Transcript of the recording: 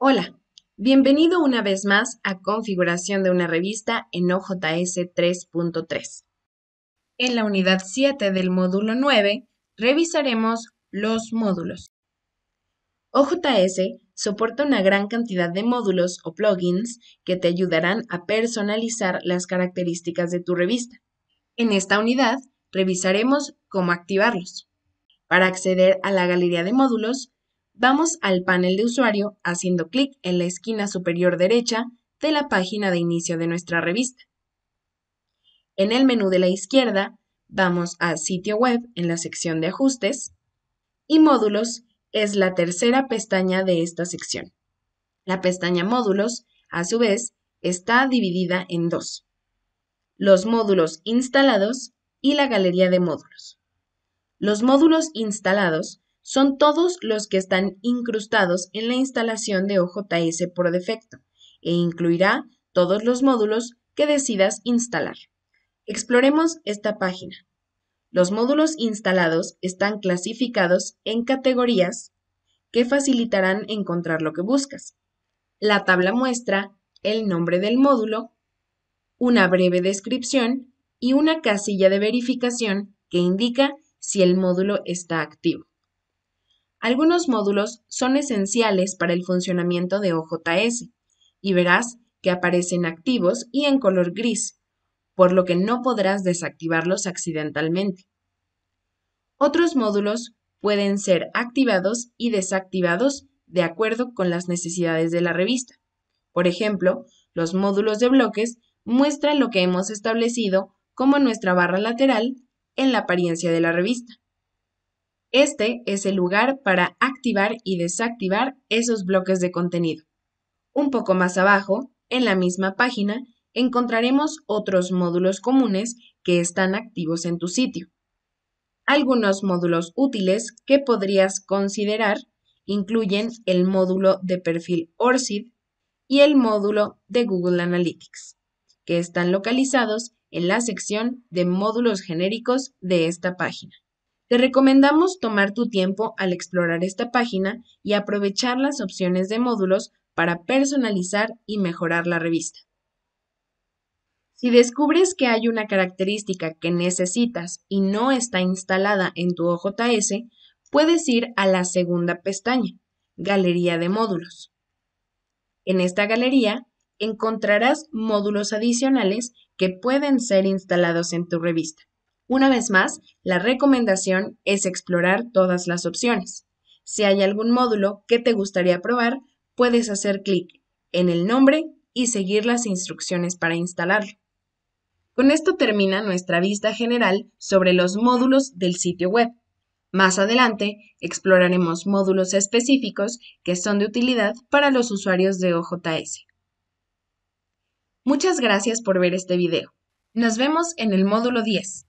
Hola, bienvenido una vez más a Configuración de una revista en OJS 3.3. En la unidad 7 del módulo 9 revisaremos los módulos. OJS soporta una gran cantidad de módulos o plugins que te ayudarán a personalizar las características de tu revista. En esta unidad revisaremos cómo activarlos. Para acceder a la galería de módulos, Vamos al panel de usuario haciendo clic en la esquina superior derecha de la página de inicio de nuestra revista. En el menú de la izquierda, vamos a Sitio Web en la sección de Ajustes y Módulos es la tercera pestaña de esta sección. La pestaña Módulos, a su vez, está dividida en dos, los módulos instalados y la galería de módulos. Los módulos instalados son todos los que están incrustados en la instalación de OJS por defecto e incluirá todos los módulos que decidas instalar. Exploremos esta página. Los módulos instalados están clasificados en categorías que facilitarán encontrar lo que buscas. La tabla muestra el nombre del módulo, una breve descripción y una casilla de verificación que indica si el módulo está activo. Algunos módulos son esenciales para el funcionamiento de OJS y verás que aparecen activos y en color gris, por lo que no podrás desactivarlos accidentalmente. Otros módulos pueden ser activados y desactivados de acuerdo con las necesidades de la revista. Por ejemplo, los módulos de bloques muestran lo que hemos establecido como nuestra barra lateral en la apariencia de la revista. Este es el lugar para activar y desactivar esos bloques de contenido. Un poco más abajo, en la misma página, encontraremos otros módulos comunes que están activos en tu sitio. Algunos módulos útiles que podrías considerar incluyen el módulo de perfil ORCID y el módulo de Google Analytics, que están localizados en la sección de módulos genéricos de esta página. Te recomendamos tomar tu tiempo al explorar esta página y aprovechar las opciones de módulos para personalizar y mejorar la revista. Si descubres que hay una característica que necesitas y no está instalada en tu OJS, puedes ir a la segunda pestaña, Galería de módulos. En esta galería encontrarás módulos adicionales que pueden ser instalados en tu revista. Una vez más, la recomendación es explorar todas las opciones. Si hay algún módulo que te gustaría probar, puedes hacer clic en el nombre y seguir las instrucciones para instalarlo. Con esto termina nuestra vista general sobre los módulos del sitio web. Más adelante exploraremos módulos específicos que son de utilidad para los usuarios de OJS. Muchas gracias por ver este video. Nos vemos en el módulo 10.